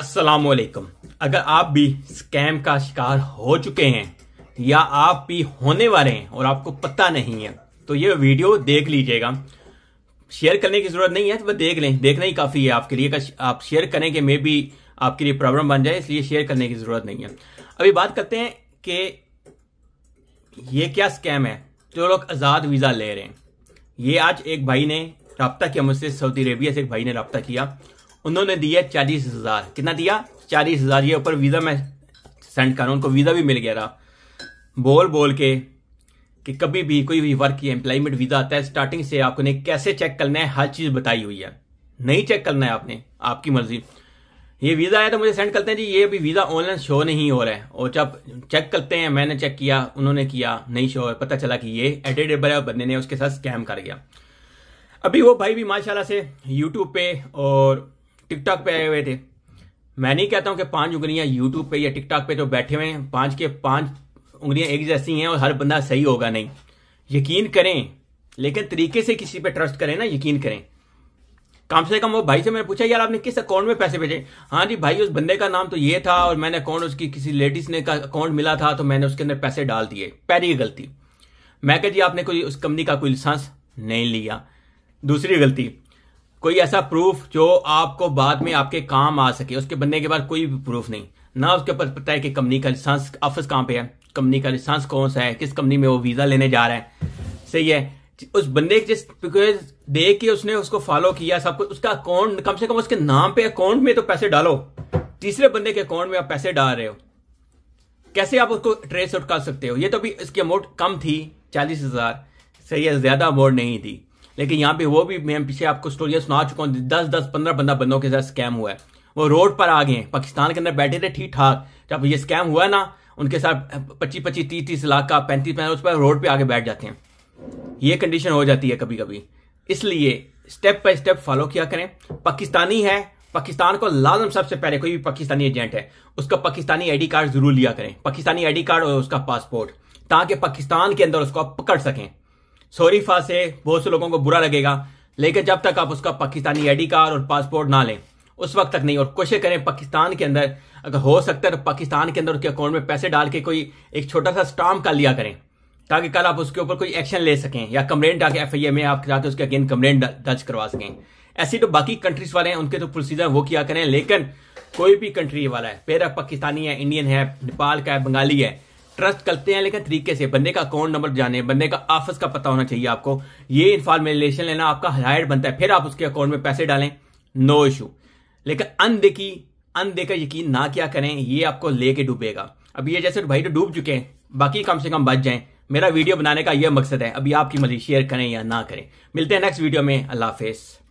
अस्सलाम वालेकुम अगर आप भी स्कैम का शिकार हो चुके हैं या आप भी होने वाले हैं और आपको पता नहीं है तो ये वीडियो देख लीजिएगा शेयर करने की जरूरत नहीं है तो देख लें देखना ही काफ़ी है आपके लिए आप शेयर करें कि मे भी आपके लिए प्रॉब्लम बन जाए इसलिए शेयर करने की जरूरत नहीं है अभी बात करते हैं कि ये क्या स्कैम है जो लोग आज़ाद वीज़ा ले रहे हैं ये आज एक भाई ने रबता किया मुझसे सऊदी अरेबिया से एक भाई ने रबता किया उन्होंने दिया चालीस हजार कितना दिया चालीस हजार ये ऊपर वीजा मैं सेंड कर रहा उनको वीजा भी मिल गया रहा बोल बोल के कि कभी भी कोई भी वर्क या एम्प्लॉयमेंट वीजा आता है स्टार्टिंग से आपको ने कैसे चेक करना है हर चीज बताई हुई है नहीं चेक करना है आपने आपकी मर्जी ये वीजा आया तो मुझे सेंड करते हैं जी ये अभी वीजा ऑनलाइन शो नहीं हो रहा है और जब चेक करते हैं मैंने चेक किया उन्होंने किया नहीं शो है पता चला कि ये है बंदे ने उसके साथ स्कैम कर गया अभी वो भाई भी माशाल्लाह से यूट्यूब पे और टिकटॉक पे आए हुए थे मैं नहीं कहता हूं कि पांच उंगलियां यूट्यूब पे या टिकटॉक पे तो बैठे हुए हैं पांच के पांच उंगलियां एक जैसी हैं और हर बंदा सही होगा नहीं यकीन करें लेकिन तरीके से किसी पे ट्रस्ट करें ना यकीन करें कम से कम वो भाई से मैंने पूछा यार आपने किस अकाउंट में पैसे भेजे हाँ जी भाई उस बंदे का नाम तो ये था और मैंने अकाउंट उसकी किसी लेडीज ने का अकाउंट मिला था तो मैंने उसके अंदर पैसे डाल दिए पहली गलती मैं कह जी आपने कोई उस कंपनी का कोई लाइसेंस नहीं लिया दूसरी गलती कोई ऐसा प्रूफ जो आपको बाद में आपके काम आ सके उसके बनने के बाद कोई भी प्रूफ नहीं ना उसके ऊपर पता है कि कंपनी का लाइसेंस ऑफिस कहाँ पे है कंपनी का लाइसेंस कौन सा है किस कंपनी में वो वीजा लेने जा रहा है सही है उस बंदे जिस देख के उसने उसको फॉलो किया सब कुछ उसका अकाउंट कम से कम उसके नाम पे अकाउंट में तो पैसे डालो तीसरे बंदे के अकाउंट में आप पैसे डाल रहे हो कैसे आप उसको ट्रेस आउट कर सकते हो ये तो भी इसकी अमाउंट कम थी चालीस हजार सही है ज्यादा अमाउंट नहीं थी लेकिन यहाँ पे वो भी मैं पीछे आपको स्टोरिया सुना चुका हूँ दस दस पंद्रह पंद्रह बंदों के साथ स्कैम हुआ है वो रोड पर आ गए पाकिस्तान के अंदर बैठे थे ठीक ठाक जब ये स्कैम हुआ ना उनके साथ पच्चीस पच्चीस तीस तीस लाख का पैंतीस पैंतीस उस पर रोड पर आगे बैठ जाते हैं ये कंडीशन हो जाती है कभी कभी इसलिए स्टेप बाय स्टेप फॉलो किया करें पाकिस्तानी है पाकिस्तान को लाजम सबसे पहले कोई भी पाकिस्तानी एजेंट है उसका पाकिस्तानी आईडी कार्ड जरूर लिया करें पाकिस्तानी आईडी कार्ड और उसका पासपोर्ट ताकि पाकिस्तान के अंदर उसको आप पकड़ सकें सॉरी फास्ट से बहुत से लोगों को बुरा लगेगा लेकिन जब तक आप उसका पाकिस्तानी आईडी कार्ड और पासपोर्ट ना लें उस वक्त तक नहीं और कोशिश करें पाकिस्तान के अंदर अगर हो सकता है तो पाकिस्तान के अंदर उसके अकाउंट में पैसे डाल के कोई एक छोटा सा स्टाम्प कर लिया करें ताकि कल आप उसके ऊपर कोई एक्शन ले सकें या कंप्लेंट डाल के एफ आई ए में आप चाहते उसके अगेन कंप्लेंट दर्ज करवा सकें ऐसी तो बाकी कंट्रीज वाले हैं उनके तो प्रोसीजर वो किया करें लेकिन कोई भी कंट्री वाला है पेरा पाकिस्तानी है इंडियन है नेपाल का है बंगाली है ट्रस्ट करते हैं लेकिन तरीके से बंदे का अकाउंट नंबर जाने बंदे का ऑफिस का पता होना चाहिए आपको ये इन्फॉर्मेशन लेना आपका हायर बनता है फिर आप उसके अकाउंट में पैसे डालें नो इशू लेकिन अनदेखी अनदेखा यकीन ना क्या करें ये आपको लेके डूबेगा अब ये जैसे भाई तो डूब चुके हैं बाकी कम से कम बच जाए मेरा वीडियो बनाने का यह मकसद है अभी आपकी मर्जी शेयर करें या ना करें मिलते हैं नेक्स्ट वीडियो में अल्लाह हाफिज़